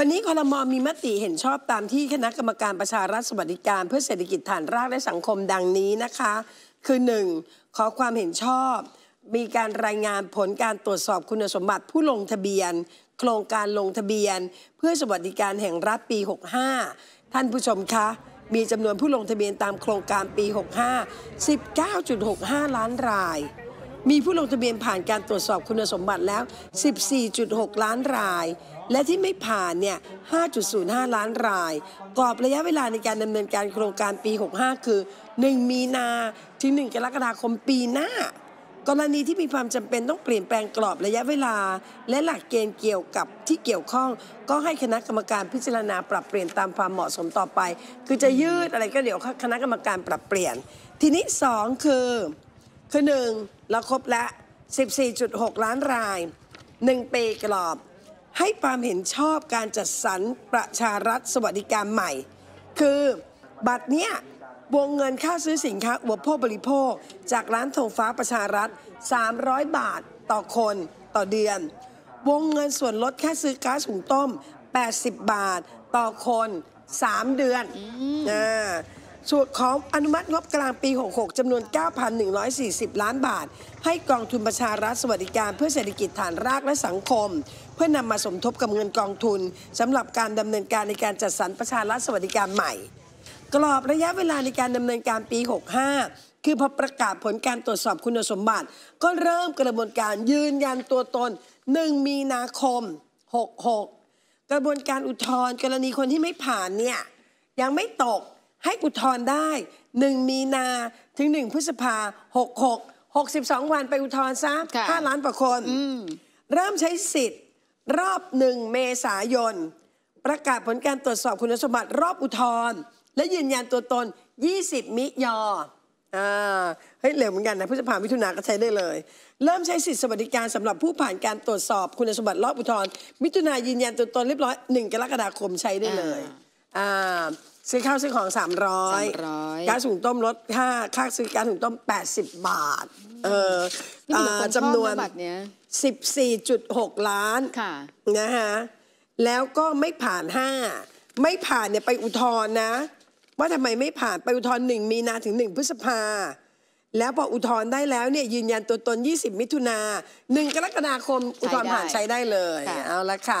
วันนี้คอรมอมีมติเห็นชอบตามที่คณะกรรมการประชารัฐสวัสดิการ เพื่อเศรษฐกิจฐานรากและสังคมดังนี้นะคะ คือ 1. ขอความเห็นชอบ มีการรายงานผลการตรวจสอบคุณสมบัติผู้ลงทะเบียน โครงการลงทะเบียน เพื่อสวัสดิการแห่งรัฐปี 65 ท่านผู้ชมคะมีจำนวนผู้ลงทะเบียนตามโครงการปี 65 19.65 ล้านรายมีผู้ลงทะเบียนผ่านการตรวจสอบคุณสมบัติแล้ว 14.6 ล้านราย และที่ไม่ผ่านเนี่ย 5.05 ล้านรายกรอบระยะเวลาในการดำเนินการโครงการปี 65 คือ 1 มีนาถึง1กรกฎาคมปีหน้า กรณีที่มีความจำเป็นต้องเปลี่ยนแปลงกรอบระยะเวลา และหลักเกณฑ์เกี่ยวกับที่เกี่ยวข้องก็ให้คณะกรรมการพิจารณาปรับเปลี่ยนตามความเหมาะสมต่อไป คือจะยืดอะไรก็เดี๋ยวคณะกรรมการปรับเปลี่ยน ทีนี้2คือคือหนึ่งเราครบละ 14.6 ล้านราย1ปีกรอบ ให้ความเห็นชอบการจัดสรรประชารัฐสวัสดิการใหม่ คือบัตรเนี้ยวงเงินค่าซื้อสินค้าอุปโภคบริโภค จากร้านธงฟ้าประชารัฐ 300 บาทต่อคนต่อเดือน วงเงินส่วนลดแค่ซื้อก๊าซหุงต้ม 80 บาทต่อคน 3 เดือนอ่าส่วนของอนุมัติงบกลางปี66จำนวน 9,140 ล้านบาท ให้กองทุนประชารัฐสวัสดิการ เพื่อเศรษฐกิจฐานรากและสังคม เพื่อนำมาสมทบกับเงินกองทุนสำหรับการดำเนินการในการจัดสรรประชารัฐสวัสดิการใหม่กรอบระยะเวลาในการดำเนินการปี 65 คือพอประกาศผลการตรวจสอบคุณสมบัติ ก็เริ่มกระบวนการยืนยันตัวตน 1 มีนาคม66กระบวนการอุทธรณ์กรณีคนที่ไม่ผ่านเนี่ยยังไม่ตกให้อุทธรณ์ได้ 1 มีนาถึง 1 พฤษภา66 62 วันไปอุทธรณ์ซะ5ล้านประคน เริ่มใช้สิทธิ์รอบ 1 เมษายนประกาศผลการตรวจสอบคุณสมบัติรอบอุทธรณ์ และยืนยันตัวตน 20 มิยออ่าเฮ้ยเร็วเหมือนกันนะ พฤษภามิถุนาก็ใช้ได้เลย เริ่มใช้สิทธิสวัสดิการสำหรับผู้ผ่านการตรวจสอบคุณสมบัติรอบอุทธรณ์ มิถุนายืนยันตัวตนเรียบร้อย 1 กรกฎาคมใช้ได้เลยซื้อข้าวซื้อของ 300ก๊ารหุงต้มลดค่าค่าซื้อก๊ารหุงต้ม 80 บาทเออจำนวน 14.6 ล้านนะฮะแล้วก็ไม่ผ่าน 5 ไม่ผ่านเนี่ยไปอุทธรณ์นะว่าทำไมไม่ผ่านไปอุทธรณ์หนึ่งมีนาถึงหนึ่งพฤษภาแล้วพออุทธรณ์ได้แล้วเนี่ยยืนยันตัวตน 20 มิถุนาหนึ่งกรกฎาคมอุทธรณ์ผ่านใช้ได้เลยเอาละค่ะ